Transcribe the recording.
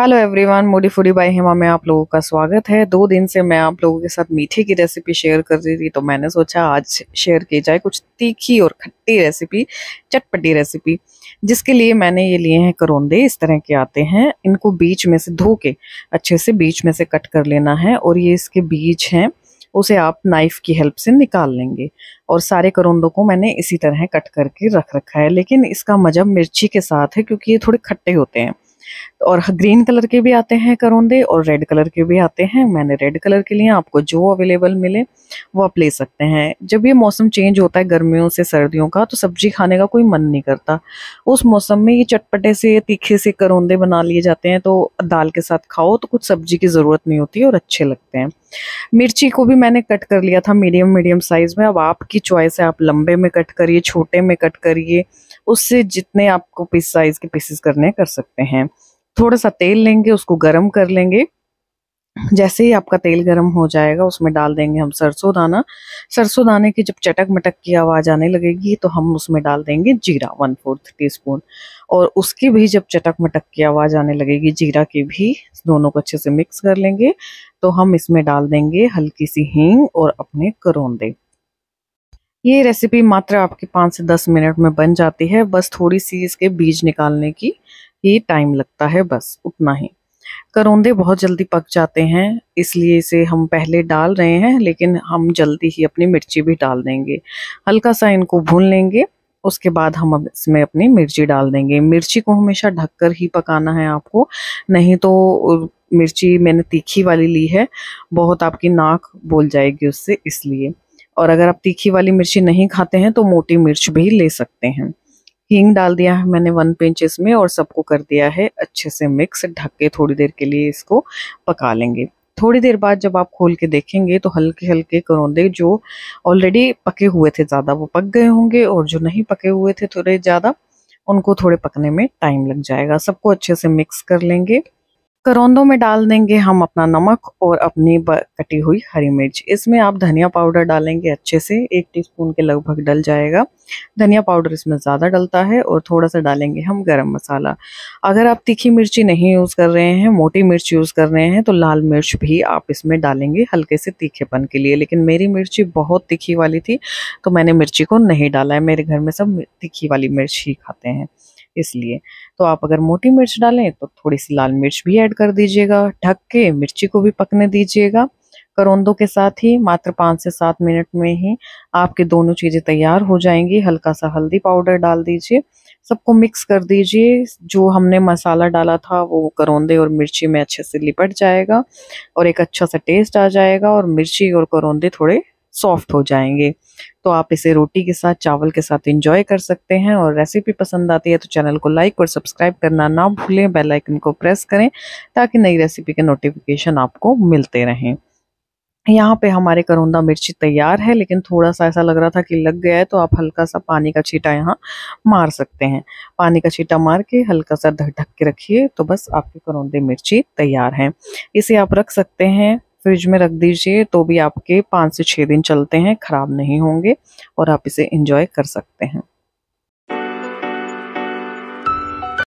hello everyone मोडी foodie by Hema में आप लोगों का स्वागत है दो दिन से मैं आप लोगों के साथ मीठे की रेसिपी शेयर कर रही थी तो मैंने सोचा आज शेयर की जाए कुछ तीखी और खट्टी रेसिपी चटपटी रेसिपी जिसके लिए मैंने ये लिए हैं करोंदे इस तरह के आते हैं इनको बीच में से धो के अच्छे से बीच में से कट कर लेना है और ये इसके बीज हैं उसे आप नाइफ की हेल्प से निकाल लेंगे और सारे करोंदों को मैंने इसी तरह कट करके रख रखा है लेकिन इसका मज़ा मिर्ची के साथ है क्योंकि ये थोड़े खट्टे होते हैं और ग्रीन कलर के भी आते हैं करौंदे और रेड कलर के भी आते हैं मैंने रेड कलर के लिए आपको जो अवेलेबल मिले वो आप ले सकते हैं जब ये मौसम चेंज होता है गर्मियों से सर्दियों का तो सब्जी खाने का कोई मन नहीं करता उस मौसम में ये चटपटे से तीखे से करौंदे बना लिए जाते हैं तो दाल के साथ खाओ तो कुछ सब्जी की ज़रूरत नहीं होती और अच्छे लगते हैं मिर्ची को भी मैंने कट कर लिया था मीडियम मीडियम साइज़ में अब आपकी चॉइस है आप लंबे में कट करिए छोटे में कट करिए उससे जितने आपको पीस साइज़ के पीसेस करने कर सकते हैं थोड़ा सा तेल लेंगे उसको गर्म कर लेंगे जैसे ही आपका तेल गरम हो जाएगा उसमें डाल देंगे हम सरसों दाना सरसों दाने की जब चटक मटक की आवाज़ आने लगेगी तो हम उसमें डाल देंगे जीरा वन फोर्थ टी स्पून और उसकी भी जब चटक मटक की आवाज़ आने लगेगी जीरा की भी दोनों को अच्छे से मिक्स कर लेंगे तो हम इसमें डाल देंगे हल्की सी हींग और अपने करौंदे ये रेसिपी मात्र आपके पाँच से दस मिनट में बन जाती है बस थोड़ी सी इसके बीज निकालने की ही टाइम लगता है बस उतना ही करौंदे बहुत जल्दी पक जाते हैं इसलिए इसे हम पहले डाल रहे हैं लेकिन हम जल्दी ही अपनी मिर्ची भी डाल देंगे हल्का सा इनको भून लेंगे उसके बाद हम अब इसमें अपनी मिर्ची डाल देंगे मिर्ची को हमेशा ढककर ही पकाना है आपको नहीं तो मिर्ची मैंने तीखी वाली ली है बहुत आपकी नाक बोल जाएगी उससे इसलिए और अगर आप तीखी वाली मिर्ची नहीं खाते हैं तो मोटी मिर्च भी ले सकते हैं हींग डाल दिया है मैंने वन पिंच इसमें और सबको कर दिया है अच्छे से मिक्स ढक के थोड़ी देर के लिए इसको पका लेंगे थोड़ी देर बाद जब आप खोल के देखेंगे तो हल्के हल्के करौंदे जो ऑलरेडी पके हुए थे ज़्यादा वो पक गए होंगे और जो नहीं पके हुए थे थोड़े ज़्यादा उनको थोड़े पकने में टाइम लग जाएगा सबको अच्छे से मिक्स कर लेंगे करौंदों में डाल देंगे हम अपना नमक और अपनी कटी हुई हरी मिर्च इसमें आप धनिया पाउडर डालेंगे अच्छे से एक टीस्पून के लगभग डल जाएगा धनिया पाउडर इसमें ज़्यादा डलता है और थोड़ा सा डालेंगे हम गरम मसाला अगर आप तीखी मिर्ची नहीं यूज़ कर रहे हैं मोटी मिर्च यूज़ कर रहे हैं तो लाल मिर्च भी आप इसमें डालेंगे हल्के से तीखेपन के लिए लेकिन मेरी मिर्ची बहुत तीखी वाली थी तो मैंने मिर्ची को नहीं डाला है मेरे घर में सब तीखी वाली मिर्च ही खाते हैं इसलिए तो आप अगर मोटी मिर्च डालें तो थोड़ी सी लाल मिर्च भी ऐड कर दीजिएगा ढक के मिर्ची को भी पकने दीजिएगा करौंदों के साथ ही मात्र पाँच से सात मिनट में ही आपके दोनों चीज़ें तैयार हो जाएंगी हल्का सा हल्दी पाउडर डाल दीजिए सबको मिक्स कर दीजिए जो हमने मसाला डाला था वो करौंदे और मिर्ची में अच्छे से लिपट जाएगा और एक अच्छा सा टेस्ट आ जाएगा और मिर्ची और करौंदे थोड़े सॉफ्ट हो जाएंगे तो आप इसे रोटी के साथ चावल के साथ इंजॉय कर सकते हैं और रेसिपी पसंद आती है तो चैनल को लाइक और सब्सक्राइब करना ना भूलें बेल आइकन को प्रेस करें ताकि नई रेसिपी के नोटिफिकेशन आपको मिलते रहें यहाँ पे हमारे करौंदा मिर्ची तैयार है लेकिन थोड़ा सा ऐसा लग रहा था कि लग गया है तो आप हल्का सा पानी का छीटा यहाँ मार सकते हैं पानी का छीटा मार के हल्का सा ढक ढक के रखिए तो बस आपके करौंदे मिर्ची तैयार हैं इसे आप रख सकते हैं फ्रिज में रख दीजिए तो भी आपके पाँच से छः दिन चलते हैं ख़राब नहीं होंगे और आप इसे इंजॉय कर सकते हैं